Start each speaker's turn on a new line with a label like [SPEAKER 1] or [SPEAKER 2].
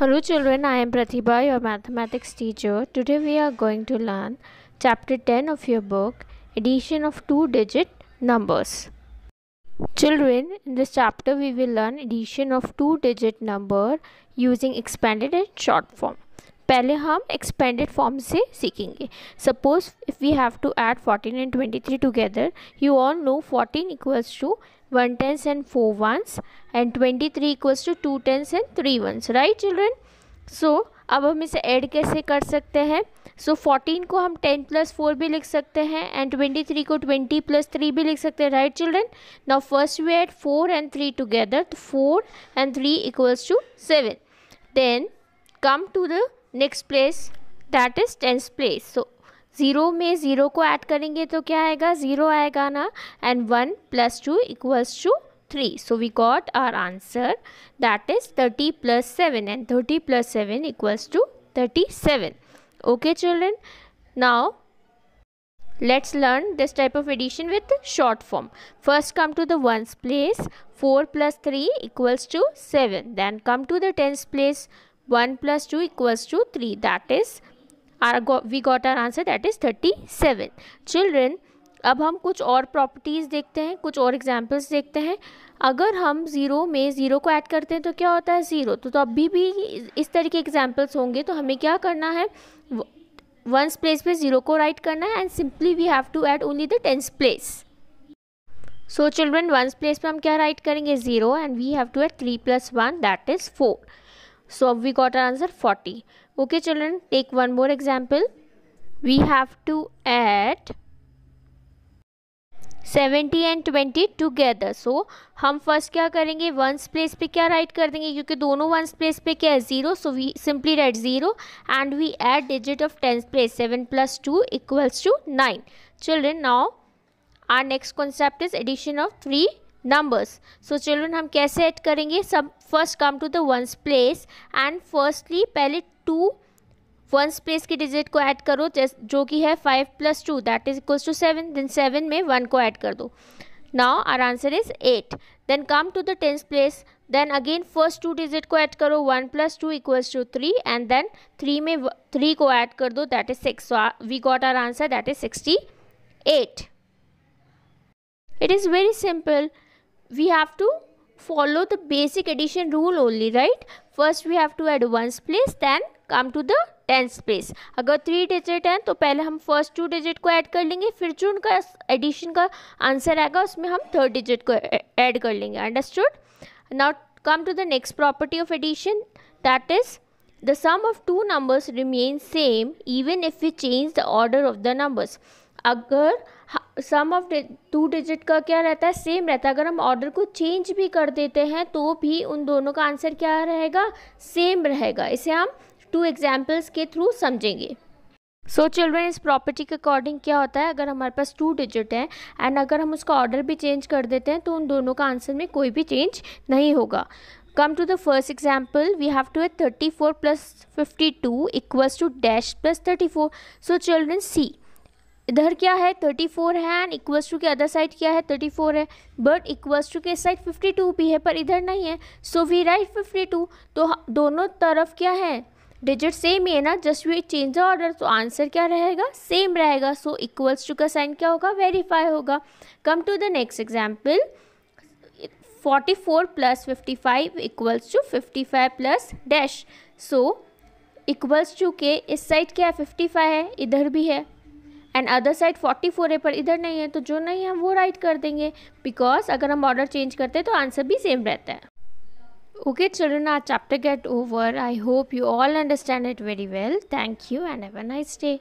[SPEAKER 1] Hello children, I am Pratibha, your mathematics teacher. Today we are going to learn chapter 10 of your book, Addition of Two Digit Numbers. Children, in this chapter we will learn addition of two digit number using expanded and short form. पहले हम expanded form से सीखेंगे suppose if we have to add 14 and 23 together you all know 14 equals to one tens and four ones and twenty three equals to two tens and three ones right children so अब हम इसे add कैसे कर सकते हैं सो so, 14 को हम 10 plus four भी लिख सकते हैं एंड 23 को 20 प्लस थ्री भी लिख सकते हैं right children now first we add 4 and 3 together तो 4 and 3 equals to 7 then come to the next place that is tens place so zero में ज़ीरो को ऐड करेंगे तो क्या आएगा ज़ीरो आएगा ना and one plus two equals to three so we got our answer that is thirty plus seven and thirty plus seven equals to thirty seven okay children now let's learn this type of addition with short form first come to the ones place four plus three equals to seven then come to the tens place one plus two equals to three that is we got our answer that is thirty seven children अब हम कुछ और properties देखते हैं कुछ और examples देखते हैं अगर हम ज़ीरो में ज़ीरो को ऐड करते हैं तो क्या होता है ज़ीरो तो, तो अभी भी इस तरह के एग्जाम्पल्स होंगे तो हमें क्या करना है वंस प्लेस पे ज़ीरो को राइट करना है and simply we have to add only the tens place so children ones place पे हम क्या राइट करेंगे zero and we have to add three plus one that is four So we got our answer 40. Okay children, take one more example. We have to add 70 and 20 together so हम first क्या करेंगे once place पे क्या right कर देंगे क्योंकि दोनों once place पे क्या है zero so we simply write zero and we add digit of tens place seven plus two equals to nine children now our next concept is addition of three numbers so children हम कैसे add करेंगे सब first come to the ones place and firstly पहले two ones place की digit को add करो जो कि है five plus two that is equals to seven then seven में वन को ऐड कर दो now our answer is eight then come to the tens place then again first two digit को ऐड करो one plus two equals to three and then three में three को add कर दो that is six we got our answer that is sixty eight it is very simple we have to follow the basic addition rule only right first we have to add ones place then come to the tens place agar three digit hai to pehle hum first two digit ko add kar lenge fir jo unka addition ka answer aayega usme hum third digit ko add kar lenge understood now come to the next property of addition that is the sum of two numbers remains same even if we change the order of the numbers agar sum of two digit का क्या रहता है same रहता है अगर हम order को change भी कर देते हैं तो भी उन दोनों का आंसर क्या रहेगा सेम रहेगा इसे हम टू एग्जाम्पल्स के थ्रू समझेंगे सो चिल्ड्रेन इस प्रॉपर्टी के अकॉर्डिंग क्या होता है अगर हमारे पास टू डिजिट है एंड अगर हम उसका ऑर्डर भी चेंज कर देते हैं तो उन दोनों का आंसर में कोई भी चेंज नहीं होगा come to the first example we have to a thirty four plus fifty two equals to dash plus thirty four so children see इधर क्या है थर्टी फोर है एंड इक्वल्स टू के अदर साइड क्या है thirty four है but equals to के side fifty two भी है पर इधर नहीं है so we write fifty two तो दोनों तरफ क्या है डिजिट सेम ही है ना just we change the order तो आंसर क्या रहेगा सेम रहेगा सो इक्वल्स टू का साइन क्या होगा वेरीफाई होगा come to the next example 44 five equals to fifty 55 plus dash so equals to के इस साइड क्या है 55 है इधर भी है and other side forty four है पर इधर नहीं है तो जो नहीं है वो राइट कर देंगे बिकॉज अगर हम ऑर्डर चेंज करते हैं तो आंसर भी सेम रहता है ओके चिल्ड्रन आज chapter get over I hope you all understand it very well thank you and have a nice day